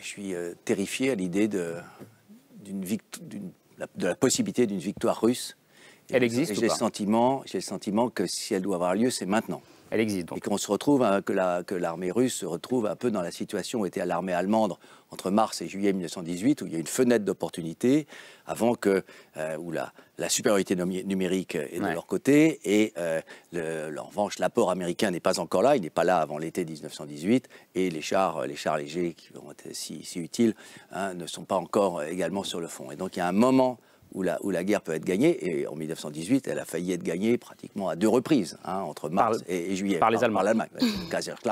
je suis euh, terrifié à l'idée de, de la possibilité d'une victoire russe. Elle existe J'ai sentiment, j'ai le sentiment que si elle doit avoir lieu, c'est maintenant. Elle existe donc. Et qu'on se retrouve, hein, que l'armée russe se retrouve un peu dans la situation où était l'armée allemande entre mars et juillet 1918, où il y a une fenêtre d'opportunité avant que, euh, où la, la, supériorité numérique est de leur côté et en euh, revanche l'apport américain n'est pas encore là, il n'est pas là avant l'été 1918 et les chars, euh, les chars légers qui vont être si, utiles hein, ne sont pas encore également sur le fond. Et donc il y a un moment où la, où la guerre peut être gagnée. Et en 1918, elle a failli être gagnée pratiquement à deux reprises, hein, entre mars et, juillet. Par les Allemands. Par l'Allemagne,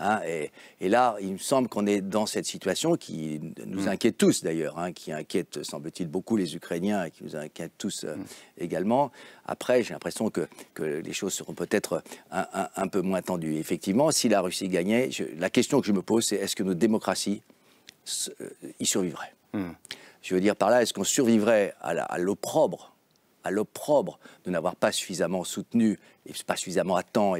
Hein, et, et, là, il me semble qu'on est dans cette situation qui nous mm. inquiète tous d'ailleurs, hein, qui inquiète, semble-t-il, beaucoup les Ukrainiens et qui nous inquiète tous euh, mm. également. Après, j'ai l'impression que, les choses seront peut-être un, peu moins tendues. Effectivement, si la Russie gagnait, la question que je me pose, c'est est-ce que nos démocraties euh, y survivraient mm. Je veux dire par là, est-ce qu'on survivrait à l'opprobre à l'opprobre de n'avoir pas suffisamment soutenu, et pas suffisamment à temps,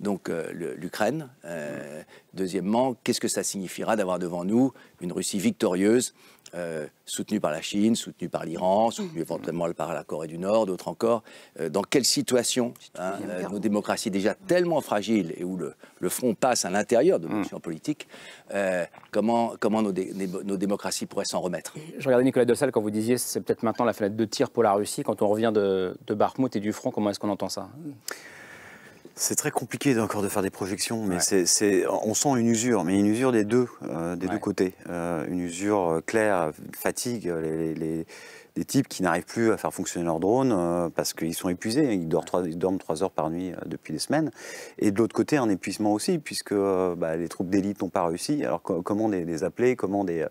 donc euh, l'Ukraine. Euh, deuxièmement, qu'est-ce que ça signifiera d'avoir devant nous une Russie victorieuse euh, soutenu par la Chine, soutenu par l'Iran, soutenu éventuellement par la Corée du Nord, d'autres encore. Euh, dans quelle situation hein, euh, nos démocraties déjà tellement fragiles et où le, front passe à l'intérieur de nos mm. politique, comment, comment nos, démocraties pourraient s'en remettre Je regardais Nicolas Dossal quand vous disiez c'est peut-être maintenant la fenêtre de tir pour la Russie. Quand on revient de, de et du front, comment est-ce qu'on entend ça c'est très compliqué encore de faire des projections, mais on sent une usure, mais une usure des deux, euh, des deux côtés. Euh, une usure euh, claire, fatigue, les, des types qui n'arrivent plus à faire fonctionner leur drone parce qu'ils sont épuisés, ils dorment, trois, heures par nuit depuis des semaines. Et de l'autre côté, un épuisement aussi, puisque bah, les troupes d'élite n'ont pas réussi. Alors comment des, des, appelés, comment des,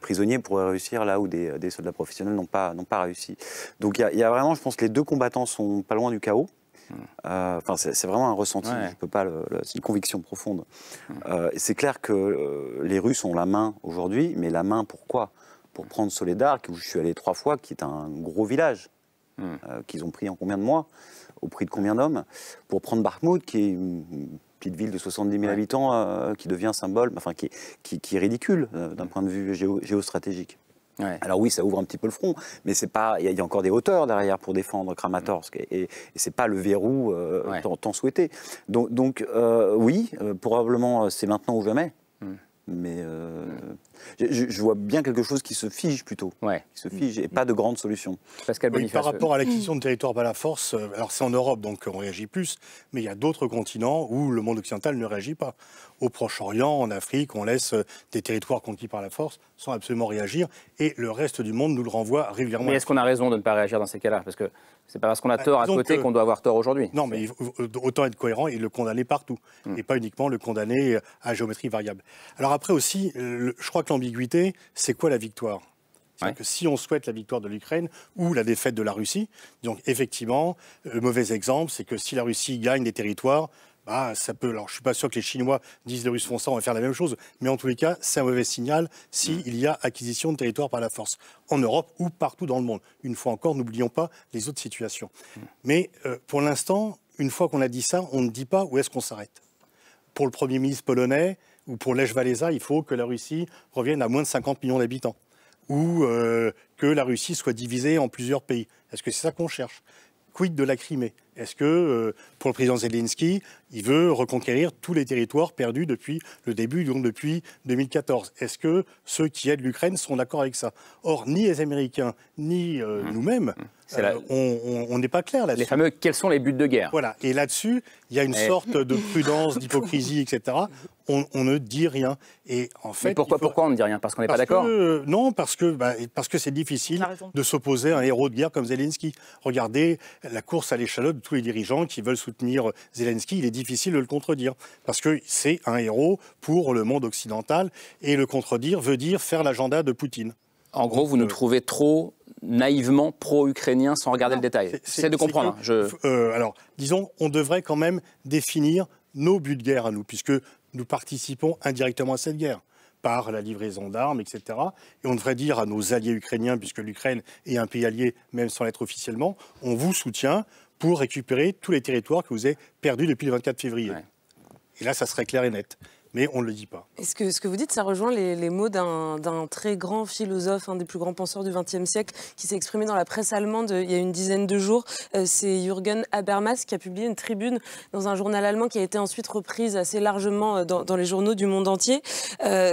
prisonniers pourraient réussir là où des, soldats professionnels n'ont pas, pas réussi. Donc il y, y a vraiment, je pense les deux combattants sont pas loin du chaos. Euh, enfin, c'est vraiment un ressenti. Je peux pas. c'est une conviction profonde. Hum. Euh, c'est clair que euh, les Russes ont la main aujourd'hui, mais la main pourquoi Pour prendre Soledar, où je suis allé trois fois, qui est un gros village hum. qu'ils ont pris en combien de mois Au prix de combien d'hommes Pour prendre Bakhmut, qui est une petite ville de 70 000 habitants, qui devient symbole, enfin qui, qui, est ridicule d'un hum. point de vue géostratégique. Alors oui, ça ouvre un petit peu le front, mais c'est pas, il y, a encore des hauteurs derrière pour défendre Kramatorsk, mm. et, et, c'est pas le verrou euh, tant, souhaité. Donc, euh, oui, euh, probablement c'est maintenant ou jamais, mm. mais mm. Je, vois bien quelque chose qui se fige plutôt. Qui se fige et pas de grande solution. Pascal oui, par rapport euh, à l'acquisition de territoires par la force, euh, alors c'est en Europe donc on réagit plus, mais il y a d'autres continents où le monde occidental ne réagit pas. Au Proche-Orient, en Afrique, on laisse euh, des territoires conquis par la force sans absolument réagir et le reste du monde nous le renvoie régulièrement. Mais est-ce qu'on a raison de ne pas réagir dans ces cas-là Parce que c'est pas parce qu'on a bah, tort à côté qu'on doit avoir tort aujourd'hui. Non, mais autant être cohérent et le condamner partout, hmm. et pas uniquement le condamner à géométrie variable. Alors après aussi, je crois l'ambiguïté, c'est quoi la victoire cest que si on souhaite la victoire de l'Ukraine ou la défaite de la Russie, donc effectivement, le mauvais exemple, c'est que si la Russie gagne des territoires, bah, ça peut. Alors, je suis pas sûr que les Chinois disent les Russes font ça, on va faire la même chose. Mais en tous les cas, c'est un mauvais signal s'il si mm. y a acquisition de territoire par la force, en Europe ou partout dans le monde. Une fois encore, n'oublions pas les autres situations. Mm. Mais euh, pour l'instant, une fois qu'on a dit ça, on ne dit pas où est-ce qu'on s'arrête. Pour le Premier ministre polonais, ou pour l'Echevalesa, il faut que la Russie revienne à moins de 50 millions d'habitants ou euh, que la Russie soit divisée en plusieurs pays. Est-ce que c'est ça qu'on cherche Quid de la Crimée est-ce que, euh, pour le président Zelensky, il veut reconquérir tous les territoires perdus depuis le début, donc depuis 2014 Est-ce que ceux qui aident l'Ukraine sont d'accord avec ça Or, ni les Américains, ni euh, mmh. nous-mêmes, mmh. Euh, on n'est pas clair là-dessus. Les fameux quels sont les buts de guerre Voilà, et là-dessus, il y a une eh. sorte de prudence, d'hypocrisie, etc. On, ne dit rien. Et en fait, Mais pourquoi, pourquoi on ne dit rien Parce qu'on n'est pas d'accord Non, parce que bah, parce que c'est difficile de s'opposer à un héros de guerre comme Zelensky. Regardez la course à l'échalote tous les dirigeants qui veulent soutenir Zelensky, il est difficile de le contredire parce que c'est un héros pour le monde occidental et le contredire veut dire faire l'agenda de Poutine. En gros, vous nous trouvez trop naïvement pro-ukrainien sans regarder le détail. C'est de comprendre. Hein, je... Euh, alors, disons, on devrait quand même définir nos buts de guerre à nous, puisque nous participons indirectement à cette guerre par la livraison d'armes, etc. Et on devrait dire à nos alliés ukrainiens, puisque l'Ukraine est un pays allié, même sans l'être officiellement, on vous soutient, pour récupérer tous les territoires que vous avez perdus depuis le 24 février. Et là, ça serait clair et net mais on ne le dit pas. est ce que, ce que vous dites, ça rejoint les, mots d'un très grand philosophe, un des plus grands penseurs du XXe siècle, qui s'est exprimé dans la presse allemande euh, il y a une dizaine de jours. Euh, c'est Jürgen Habermas qui a publié une tribune dans un journal allemand qui a été ensuite reprise assez largement euh, dans, les journaux du monde entier.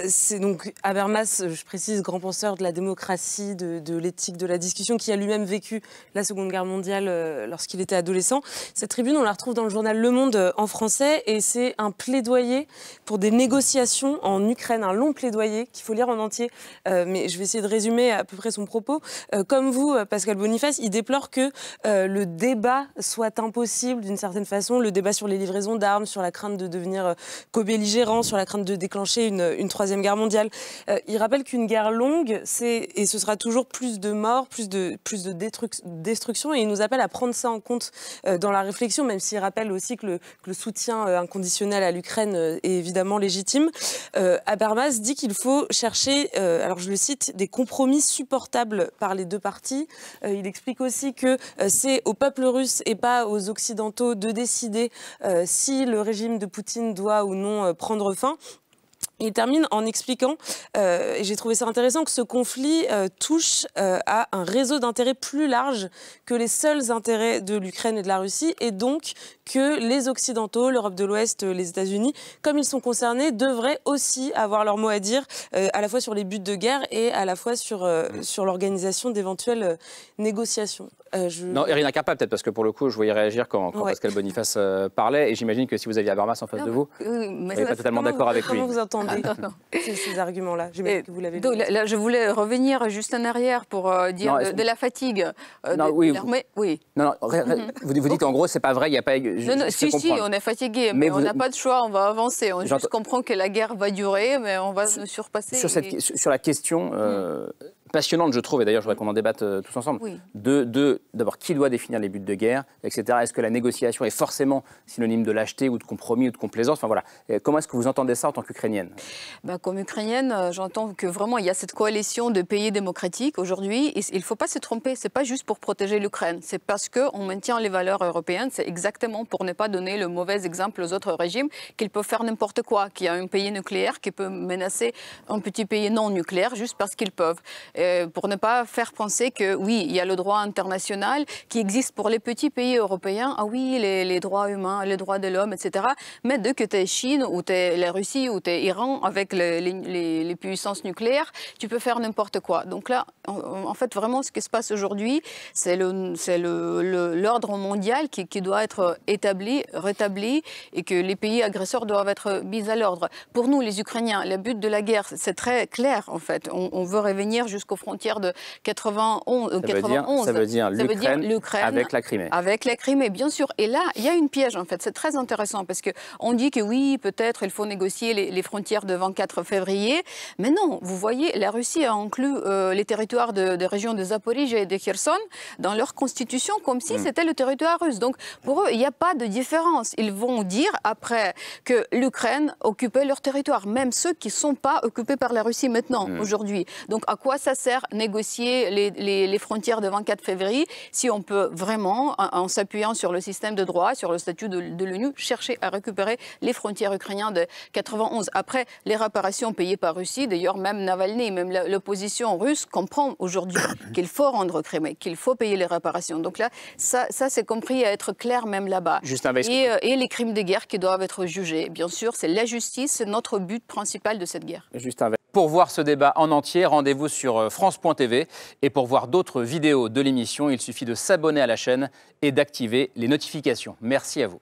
C'est donc Habermas, je précise, grand penseur de la démocratie, de, l'éthique, de la discussion, qui a lui-même vécu la Seconde Guerre mondiale lorsqu'il était adolescent. Cette tribune, on la retrouve dans le journal Le Monde en français et c'est un plaidoyer pour des négociation négociations en Ukraine, un long plaidoyer qu'il faut lire en entier, euh, mais je vais essayer de résumer à peu près son propos. Euh, comme vous, euh, Pascal Boniface, il déplore que le débat soit impossible d'une certaine façon, le débat sur les livraisons d'armes, sur la crainte de devenir co-belligérant, sur la crainte de déclencher une, troisième guerre mondiale. il rappelle qu'une guerre longue, c'est et ce sera toujours plus de morts, plus de, plus de destruction, et il nous appelle à prendre ça en compte dans la réflexion, même s'il rappelle aussi que le, que le soutien inconditionnel à l'Ukraine est évidemment légitime, Habermas euh, dit qu'il faut chercher, euh, alors je le cite, des compromis supportables par les deux parties. Euh, il explique aussi que c'est au peuple russe et pas aux Occidentaux de décider si le régime de Poutine doit ou non prendre fin. Il termine en expliquant, euh, et j'ai trouvé ça intéressant, que ce conflit euh, touche euh, à un réseau d'intérêts plus large que les seuls intérêts de l'Ukraine et de la Russie, et donc que les Occidentaux, l'Europe de l'Ouest, les États-Unis, comme ils sont concernés, devraient aussi avoir leur mot à dire, à la fois sur les buts de guerre et à la fois sur, mm. sur l'organisation d'éventuelles négociations. Euh, je... Non, Irina peut-être, parce que pour le coup, je voyais réagir quand, Pascal Boniface euh, parlait, et j'imagine que si vous aviez Habermas en face de vous, euh, vous n'êtes pas totalement d'accord avec lui. Comment vous entendez ah, ces, arguments-là là, je voulais revenir juste en arrière pour dire de, la fatigue. non, de, oui, vous... oui. Non, non vous, dites en gros, c'est pas vrai, il n'y a pas. si, si, on est fatigué, mais, on n'a pas de choix, on va avancer. On juste comprend que la guerre va durer, mais on va se surpasser. Sur, sur la question, mm passionnante, je trouve, et d'ailleurs je voudrais qu'on en débatte euh, tous ensemble, de, d'abord qui doit définir les buts de guerre, etc. Est-ce que la négociation est forcément synonyme de lâcheté ou de compromis ou de complaisance Enfin voilà, comment est-ce que vous entendez ça en tant qu'Ukrainienne ben, Comme Ukrainienne, euh, j'entends que vraiment il y a cette coalition de pays démocratiques aujourd'hui, il ne faut pas se tromper, c'est pas juste pour protéger l'Ukraine, c'est parce qu'on maintient les valeurs européennes, c'est exactement pour ne pas donner le mauvais exemple aux autres régimes qu'ils peuvent faire n'importe quoi, qu'il y a un pays nucléaire qui peut menacer un petit pays non nucléaire juste parce qu'ils peuvent. Euh, pour ne pas faire penser que oui, il y a le droit international qui existe pour les petits pays européens. Ah oui, les, droits humains, les droits de l'homme, etc. Mais dès que tu es Chine ou tu es la Russie ou tu es Iran avec les, puissances nucléaires, tu peux faire n'importe quoi. Donc là, en, fait, vraiment, ce qui se passe aujourd'hui, c'est l'ordre le, mondial qui, doit être établi, rétabli et que les pays agresseurs doivent être mis à l'ordre. Pour nous, les Ukrainiens, le but de la guerre, c'est très clair en fait. On, on veut revenir jusqu'au aux frontières de 91. Euh, ça 91. Veut dire, ça veut dire l'Ukraine avec la Crimée. Avec la Crimée, bien sûr. Et là, il y a une piège en fait. C'est très intéressant parce que on dit que oui, peut-être il faut négocier les, frontières de 24 février, mais non. Vous voyez, la Russie a inclus euh, les territoires de, régions de Zaporizhzhia et de Kherson dans leur constitution comme si hmm. c'était le territoire russe. Donc pour eux, il n'y a pas de différence. Ils vont dire après que l'Ukraine occupait leur territoire, même ceux qui ne sont pas occupés par la Russie maintenant, hmm. aujourd'hui. Donc à quoi ça négocier les, frontières de 24 février si on peut vraiment, en, s'appuyant sur le système de droit, sur le statut de, l'ONU, chercher à récupérer les frontières ukrainiennes de 91. Après, les réparations payées par Russie, d'ailleurs même Navalny, même l'opposition russe comprend aujourd'hui qu'il faut rendre Crimée, qu'il faut payer les réparations. Donc là, ça, ça c'est compris à être clair même là-bas. Et, euh, et les crimes de guerre qui doivent être jugés. Bien sûr, c'est la justice, c'est notre but principal de cette guerre. Justin pour voir ce débat en entier, rendez-vous sur euh, France.tv. Et pour voir d'autres vidéos de l'émission, il suffit de s'abonner à la chaîne et d'activer les notifications. Merci à vous.